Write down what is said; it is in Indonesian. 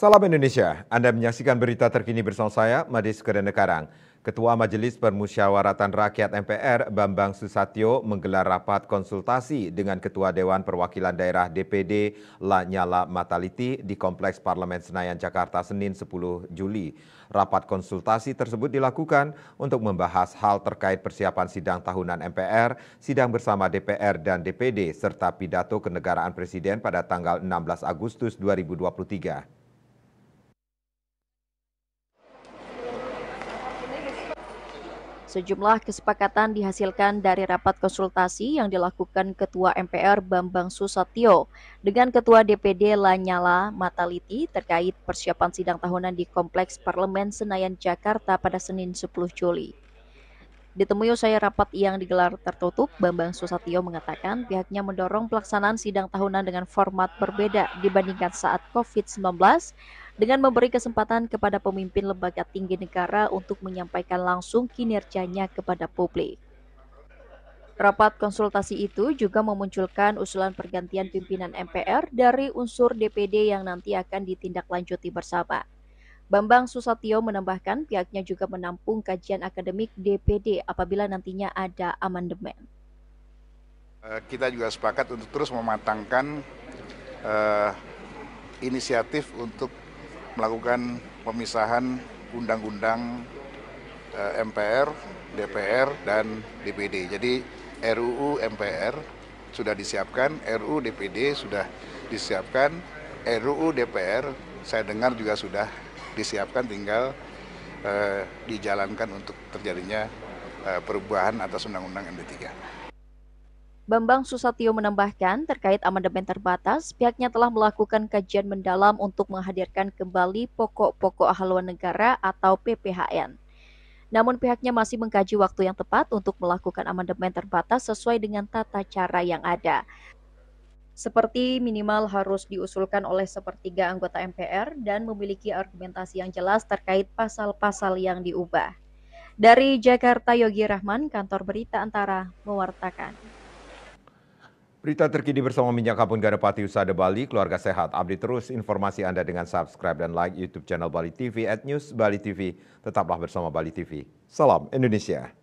Salam Indonesia, Anda menyaksikan berita terkini bersama saya, Madis Karang, Ketua Majelis Permusyawaratan Rakyat MPR, Bambang Susatyo, menggelar rapat konsultasi dengan Ketua Dewan Perwakilan Daerah DPD Lanyala Mataliti di Kompleks Parlemen Senayan, Jakarta, Senin 10 Juli. Rapat konsultasi tersebut dilakukan untuk membahas hal terkait persiapan sidang tahunan MPR, sidang bersama DPR dan DPD, serta pidato kenegaraan Presiden pada tanggal 16 Agustus 2023. Sejumlah kesepakatan dihasilkan dari rapat konsultasi yang dilakukan Ketua MPR Bambang Susatyo dengan Ketua DPD Lanyala Mataliti terkait persiapan sidang tahunan di Kompleks Parlemen Senayan Jakarta pada Senin 10 Juli. Ditemui usai rapat yang digelar tertutup, Bambang Susatyo mengatakan pihaknya mendorong pelaksanaan sidang tahunan dengan format berbeda dibandingkan saat COVID-19 dengan memberi kesempatan kepada pemimpin lembaga tinggi negara untuk menyampaikan langsung kinerjanya kepada publik. Rapat konsultasi itu juga memunculkan usulan pergantian pimpinan MPR dari unsur DPD yang nanti akan ditindaklanjuti bersama. Bambang Susatyo menambahkan pihaknya juga menampung kajian akademik DPD apabila nantinya ada amandemen. Eh, kita juga sepakat untuk terus mematangkan uh, inisiatif untuk melakukan pemisahan undang-undang eh, MPR, DPR, dan DPD. Jadi RUU MPR sudah disiapkan, RUU DPD sudah disiapkan, RUU DPR saya dengar juga sudah disiapkan tinggal eh, dijalankan untuk terjadinya eh, perubahan atas Undang-Undang MD3. Bambang Susatyo menambahkan, terkait amandemen terbatas, pihaknya telah melakukan kajian mendalam untuk menghadirkan kembali pokok-pokok haluan negara atau PPHN. Namun pihaknya masih mengkaji waktu yang tepat untuk melakukan amandemen terbatas sesuai dengan tata cara yang ada seperti minimal harus diusulkan oleh sepertiga anggota MPR dan memiliki argumentasi yang jelas terkait pasal-pasal yang diubah. Dari Jakarta, Yogi Rahman, Kantor Berita Antara, mewartakan. Berita terkini bersama Minyak Kapun Garapati Usada Bali, keluarga sehat. Update terus informasi Anda dengan subscribe dan like YouTube channel Bali TV at News Bali TV. Tetaplah bersama Bali TV. Salam Indonesia.